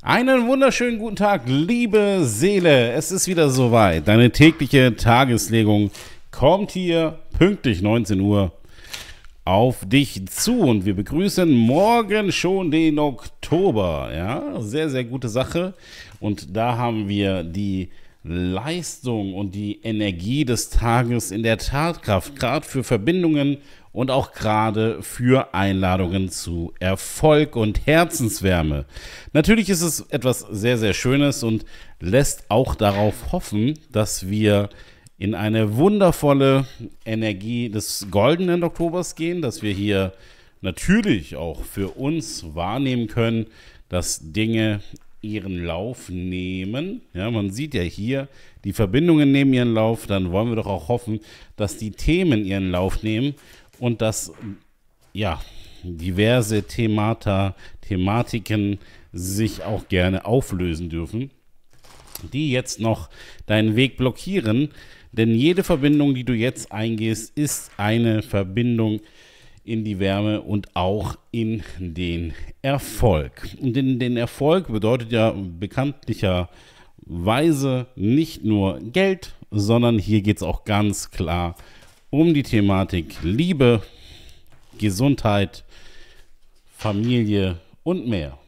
Einen wunderschönen guten Tag, liebe Seele. Es ist wieder soweit. Deine tägliche Tageslegung kommt hier pünktlich 19 Uhr auf dich zu und wir begrüßen morgen schon den Oktober. Ja, sehr, sehr gute Sache. Und da haben wir die Leistung und die Energie des Tages in der Tatkraft, gerade für Verbindungen und auch gerade für Einladungen zu Erfolg und Herzenswärme. Natürlich ist es etwas sehr, sehr Schönes und lässt auch darauf hoffen, dass wir in eine wundervolle Energie des goldenen Oktobers gehen, dass wir hier natürlich auch für uns wahrnehmen können, dass Dinge ihren Lauf nehmen. Ja, man sieht ja hier, die Verbindungen nehmen ihren Lauf, dann wollen wir doch auch hoffen, dass die Themen ihren Lauf nehmen und dass ja diverse Themata, Thematiken sich auch gerne auflösen dürfen, die jetzt noch deinen Weg blockieren. Denn jede Verbindung, die du jetzt eingehst, ist eine Verbindung in die Wärme und auch in den Erfolg. Und in den Erfolg bedeutet ja bekanntlicherweise nicht nur Geld, sondern hier geht es auch ganz klar um um die Thematik Liebe, Gesundheit, Familie und mehr.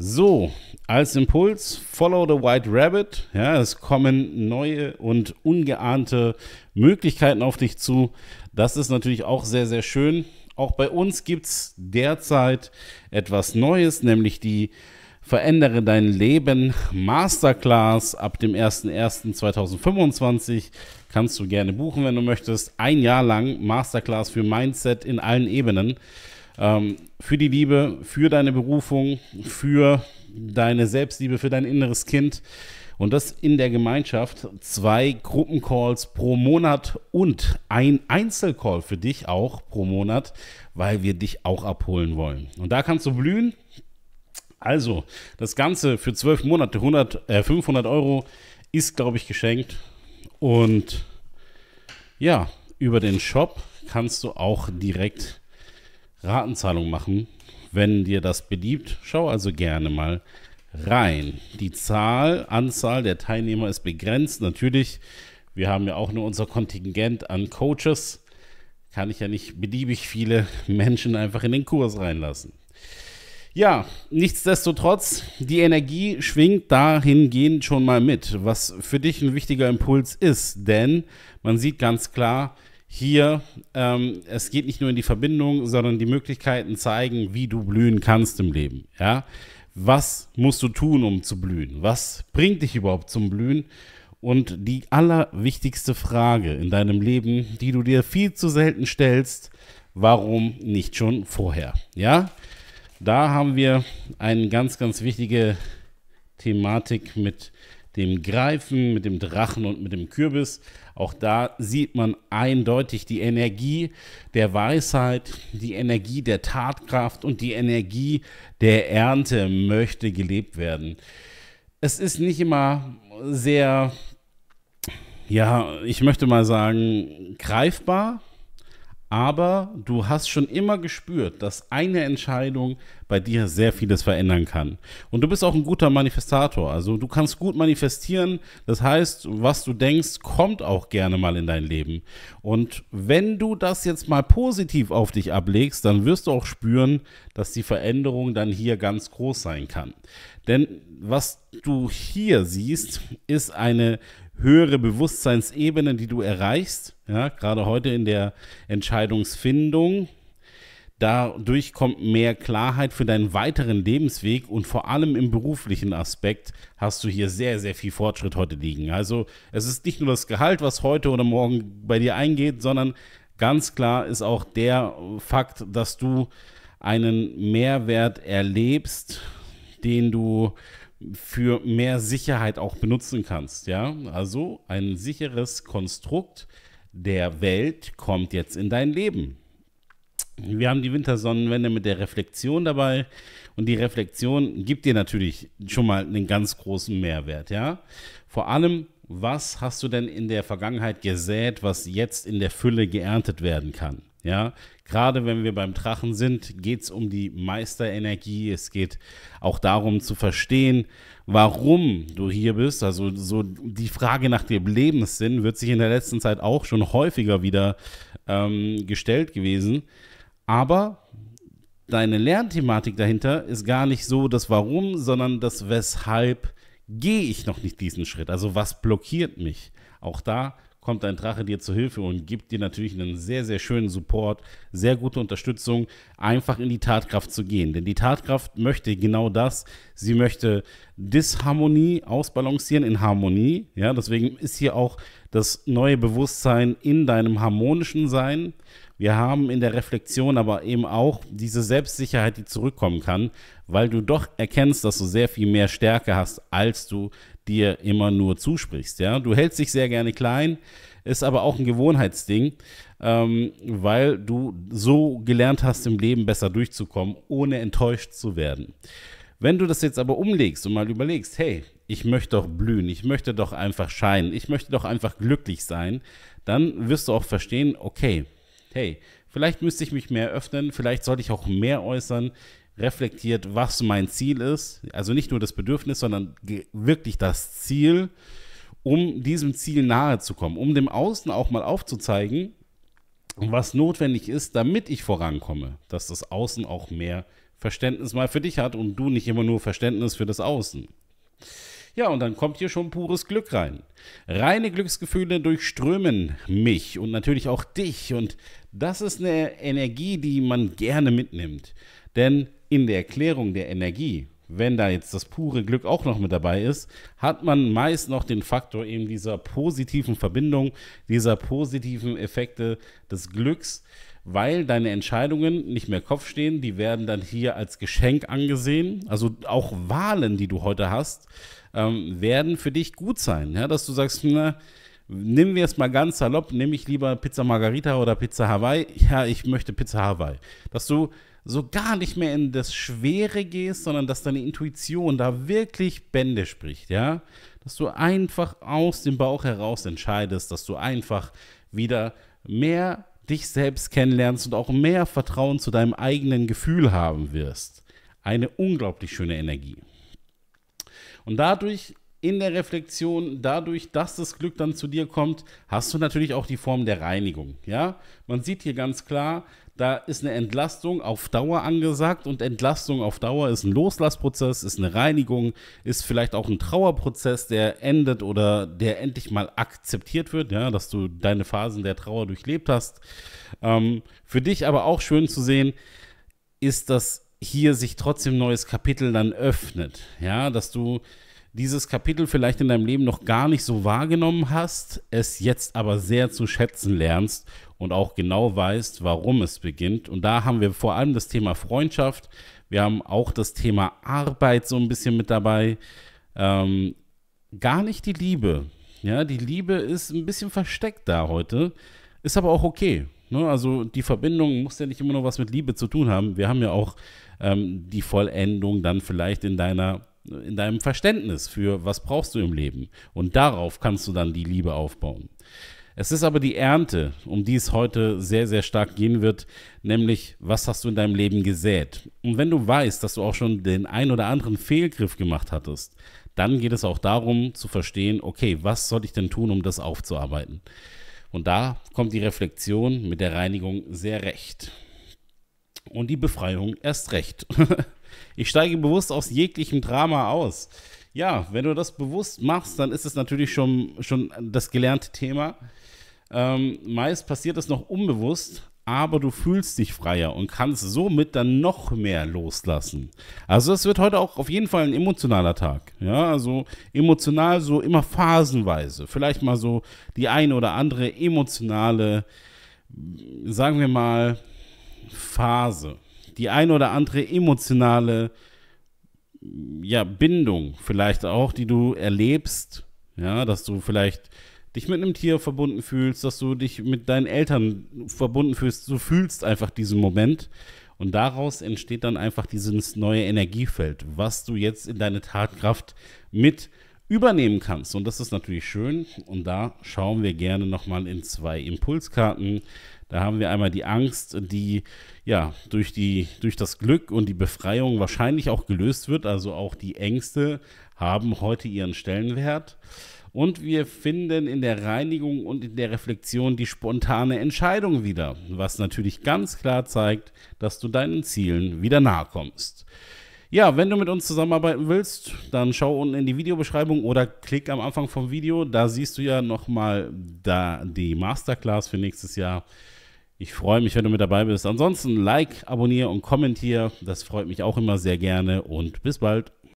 So, als Impuls, follow the White Rabbit. Ja, es kommen neue und ungeahnte Möglichkeiten auf dich zu. Das ist natürlich auch sehr, sehr schön. Auch bei uns gibt es derzeit etwas Neues, nämlich die Verändere dein Leben Masterclass ab dem 01.01.2025. Kannst du gerne buchen, wenn du möchtest. Ein Jahr lang Masterclass für Mindset in allen Ebenen. Ähm, für die Liebe, für deine Berufung, für deine Selbstliebe, für dein inneres Kind. Und das in der Gemeinschaft. Zwei Gruppencalls pro Monat und ein Einzelcall für dich auch pro Monat, weil wir dich auch abholen wollen. Und da kannst du blühen also, das Ganze für zwölf Monate 100, äh, 500 Euro ist, glaube ich, geschenkt. Und ja, über den Shop kannst du auch direkt Ratenzahlung machen, wenn dir das beliebt. Schau also gerne mal rein. Die Zahl, Anzahl der Teilnehmer ist begrenzt. Natürlich, wir haben ja auch nur unser Kontingent an Coaches. Kann ich ja nicht beliebig viele Menschen einfach in den Kurs reinlassen. Ja, nichtsdestotrotz, die Energie schwingt dahingehend schon mal mit, was für dich ein wichtiger Impuls ist, denn man sieht ganz klar, hier, ähm, es geht nicht nur in die Verbindung, sondern die Möglichkeiten zeigen, wie du blühen kannst im Leben. Ja? Was musst du tun, um zu blühen? Was bringt dich überhaupt zum Blühen? Und die allerwichtigste Frage in deinem Leben, die du dir viel zu selten stellst, warum nicht schon vorher? Ja? Da haben wir eine ganz, ganz wichtige Thematik mit dem Greifen, mit dem Drachen und mit dem Kürbis. Auch da sieht man eindeutig die Energie der Weisheit, die Energie der Tatkraft und die Energie der Ernte möchte gelebt werden. Es ist nicht immer sehr, ja, ich möchte mal sagen, greifbar, aber du hast schon immer gespürt, dass eine Entscheidung bei dir sehr vieles verändern kann. Und du bist auch ein guter Manifestator. Also du kannst gut manifestieren. Das heißt, was du denkst, kommt auch gerne mal in dein Leben. Und wenn du das jetzt mal positiv auf dich ablegst, dann wirst du auch spüren, dass die Veränderung dann hier ganz groß sein kann. Denn was du hier siehst, ist eine höhere Bewusstseinsebene, die du erreichst, ja, gerade heute in der Entscheidungsfindung, Dadurch kommt mehr Klarheit für deinen weiteren Lebensweg und vor allem im beruflichen Aspekt hast du hier sehr, sehr viel Fortschritt heute liegen. Also es ist nicht nur das Gehalt, was heute oder morgen bei dir eingeht, sondern ganz klar ist auch der Fakt, dass du einen Mehrwert erlebst, den du für mehr Sicherheit auch benutzen kannst. Ja, also ein sicheres Konstrukt der Welt kommt jetzt in dein Leben. Wir haben die Wintersonnenwende mit der Reflexion dabei und die Reflexion gibt dir natürlich schon mal einen ganz großen Mehrwert. Ja, vor allem was hast du denn in der Vergangenheit gesät, was jetzt in der Fülle geerntet werden kann? Ja, gerade wenn wir beim Drachen sind, geht es um die Meisterenergie. Es geht auch darum zu verstehen, warum du hier bist. Also so die Frage nach dem Lebenssinn wird sich in der letzten Zeit auch schon häufiger wieder ähm, gestellt gewesen. Aber deine Lernthematik dahinter ist gar nicht so das Warum, sondern das Weshalb gehe ich noch nicht diesen Schritt. Also was blockiert mich? Auch da kommt ein Drache dir zu Hilfe und gibt dir natürlich einen sehr, sehr schönen Support, sehr gute Unterstützung, einfach in die Tatkraft zu gehen. Denn die Tatkraft möchte genau das. Sie möchte Disharmonie ausbalancieren in Harmonie. Ja, deswegen ist hier auch das neue Bewusstsein in deinem harmonischen Sein. Wir haben in der Reflexion aber eben auch diese Selbstsicherheit, die zurückkommen kann, weil du doch erkennst, dass du sehr viel mehr Stärke hast, als du dir immer nur zusprichst. Ja? Du hältst dich sehr gerne klein, ist aber auch ein Gewohnheitsding, ähm, weil du so gelernt hast, im Leben besser durchzukommen, ohne enttäuscht zu werden. Wenn du das jetzt aber umlegst und mal überlegst, hey, ich möchte doch blühen, ich möchte doch einfach scheinen, ich möchte doch einfach glücklich sein, dann wirst du auch verstehen, okay, hey, vielleicht müsste ich mich mehr öffnen, vielleicht sollte ich auch mehr äußern, reflektiert, was mein Ziel ist. Also nicht nur das Bedürfnis, sondern wirklich das Ziel, um diesem Ziel nahe zu kommen, um dem Außen auch mal aufzuzeigen, was notwendig ist, damit ich vorankomme, dass das Außen auch mehr Verständnis mal für dich hat und du nicht immer nur Verständnis für das Außen. Ja, und dann kommt hier schon pures Glück rein. Reine Glücksgefühle durchströmen mich und natürlich auch dich. Und das ist eine Energie, die man gerne mitnimmt. Denn in der Erklärung der Energie, wenn da jetzt das pure Glück auch noch mit dabei ist, hat man meist noch den Faktor eben dieser positiven Verbindung, dieser positiven Effekte des Glücks, weil deine Entscheidungen nicht mehr Kopf stehen, die werden dann hier als Geschenk angesehen. Also auch Wahlen, die du heute hast, ähm, werden für dich gut sein. Ja, dass du sagst, na, Nehmen wir es mal ganz salopp, nehme ich lieber Pizza Margarita oder Pizza Hawaii? Ja, ich möchte Pizza Hawaii. Dass du so gar nicht mehr in das Schwere gehst, sondern dass deine Intuition da wirklich Bände spricht, ja? Dass du einfach aus dem Bauch heraus entscheidest, dass du einfach wieder mehr dich selbst kennenlernst und auch mehr Vertrauen zu deinem eigenen Gefühl haben wirst. Eine unglaublich schöne Energie. Und dadurch in der Reflexion, dadurch, dass das Glück dann zu dir kommt, hast du natürlich auch die Form der Reinigung. Ja, man sieht hier ganz klar, da ist eine Entlastung auf Dauer angesagt und Entlastung auf Dauer ist ein Loslassprozess, ist eine Reinigung, ist vielleicht auch ein Trauerprozess, der endet oder der endlich mal akzeptiert wird, ja, dass du deine Phasen der Trauer durchlebt hast. Ähm, für dich aber auch schön zu sehen, ist, dass hier sich trotzdem ein neues Kapitel dann öffnet, ja, dass du dieses Kapitel vielleicht in deinem Leben noch gar nicht so wahrgenommen hast, es jetzt aber sehr zu schätzen lernst und auch genau weißt, warum es beginnt. Und da haben wir vor allem das Thema Freundschaft, wir haben auch das Thema Arbeit so ein bisschen mit dabei. Ähm, gar nicht die Liebe. Ja, die Liebe ist ein bisschen versteckt da heute, ist aber auch okay. Ne? Also die Verbindung muss ja nicht immer nur was mit Liebe zu tun haben. Wir haben ja auch ähm, die Vollendung dann vielleicht in deiner in deinem Verständnis für, was brauchst du im Leben. Und darauf kannst du dann die Liebe aufbauen. Es ist aber die Ernte, um die es heute sehr, sehr stark gehen wird, nämlich was hast du in deinem Leben gesät. Und wenn du weißt, dass du auch schon den ein oder anderen Fehlgriff gemacht hattest, dann geht es auch darum zu verstehen, okay, was soll ich denn tun, um das aufzuarbeiten? Und da kommt die Reflexion mit der Reinigung sehr recht. Und die Befreiung erst recht. Ich steige bewusst aus jeglichem Drama aus. Ja, wenn du das bewusst machst, dann ist es natürlich schon, schon das gelernte Thema. Ähm, meist passiert es noch unbewusst, aber du fühlst dich freier und kannst somit dann noch mehr loslassen. Also es wird heute auch auf jeden Fall ein emotionaler Tag. Ja, also emotional so immer phasenweise. Vielleicht mal so die eine oder andere emotionale, sagen wir mal, Phase die ein oder andere emotionale ja, Bindung vielleicht auch, die du erlebst, ja, dass du vielleicht dich mit einem Tier verbunden fühlst, dass du dich mit deinen Eltern verbunden fühlst, du fühlst einfach diesen Moment und daraus entsteht dann einfach dieses neue Energiefeld, was du jetzt in deine Tatkraft mit übernehmen kannst und das ist natürlich schön und da schauen wir gerne nochmal in zwei Impulskarten da haben wir einmal die Angst, die ja durch, die, durch das Glück und die Befreiung wahrscheinlich auch gelöst wird. Also auch die Ängste haben heute ihren Stellenwert. Und wir finden in der Reinigung und in der Reflexion die spontane Entscheidung wieder, was natürlich ganz klar zeigt, dass du deinen Zielen wieder nahe kommst. Ja, wenn du mit uns zusammenarbeiten willst, dann schau unten in die Videobeschreibung oder klick am Anfang vom Video. Da siehst du ja nochmal die Masterclass für nächstes Jahr. Ich freue mich, wenn du mit dabei bist. Ansonsten like, abonniere und kommentiere. Das freut mich auch immer sehr gerne und bis bald.